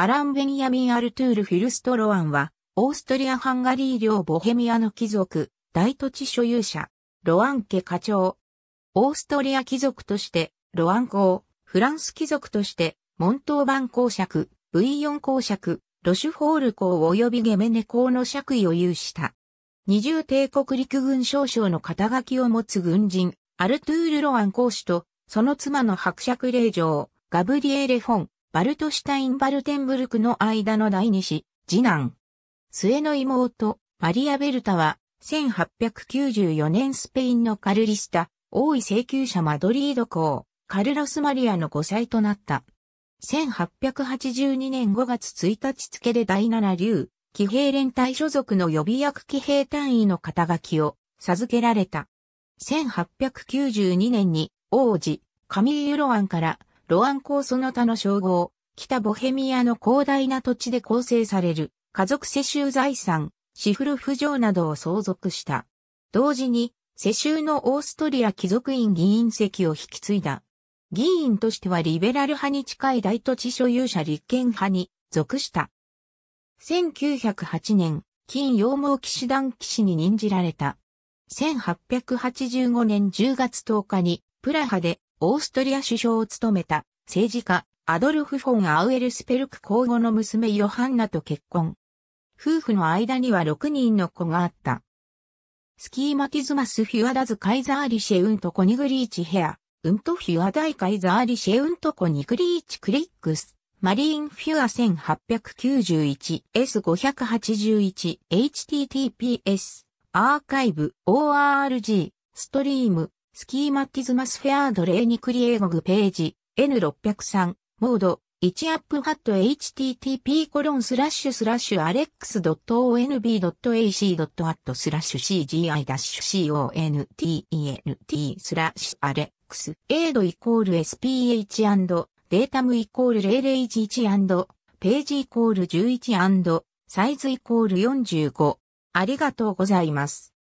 アラン・ベニヤミン・アルトゥール・フィルストロアンは、オーストリア・ハンガリー領ボヘミアの貴族、大土地所有者、ロアン家課長。オーストリア貴族として、ロアン公、フランス貴族として、モントーバン公爵、ブイヨン公爵、ロシュフォール公及びゲメネ公の爵位を有した。二重帝国陸軍少将の肩書きを持つ軍人、アルトゥール・ロアン公使と、その妻の伯爵令嬢、ガブリエーレ・フォン、バルトシュタインバルテンブルクの間の第二子、次男。末の妹、マリア・ベルタは、1894年スペインのカルリスタ、王位請求者マドリード公、カルロス・マリアの5歳となった。1882年5月1日付で第七流、騎兵連隊所属の予備役騎兵単位の肩書きを授けられた。1892年に王子、カミーユ・ロアンからロアンー・その他の称号、北ボヘミアの広大な土地で構成される家族世襲財産、シフルフ城などを相続した。同時に、世襲のオーストリア貴族院議員席を引き継いだ。議員としてはリベラル派に近い大土地所有者立憲派に属した。1908年、金羊毛騎士団騎士に任じられた。1885年10月10日に、プラハでオーストリア首相を務めた政治家アドルフ・フォン・アウエルスペルク皇后の娘ヨハンナと結婚。夫婦の間には6人の子があった。スキーマティズマス・フィアダズ・カイザーリシェウント・コニグリーチ・ヘア、ウント・フィアダイ・カイザーリシェウント・コニグリーチ・クリックス。マリーンフィア 1891S581HTTPS アーカイブ ORG ストリームスキーマティズマスフェアードレーニクリエゴグページ N603 モード1アップハット http コロンスラッシュスラッシュアスドット o n b a c a t スラッシュ cgi-content スラッシュアレックス、エイドイコール sph& データムイコール0011ページイコール11サイズイコール45ありがとうございます。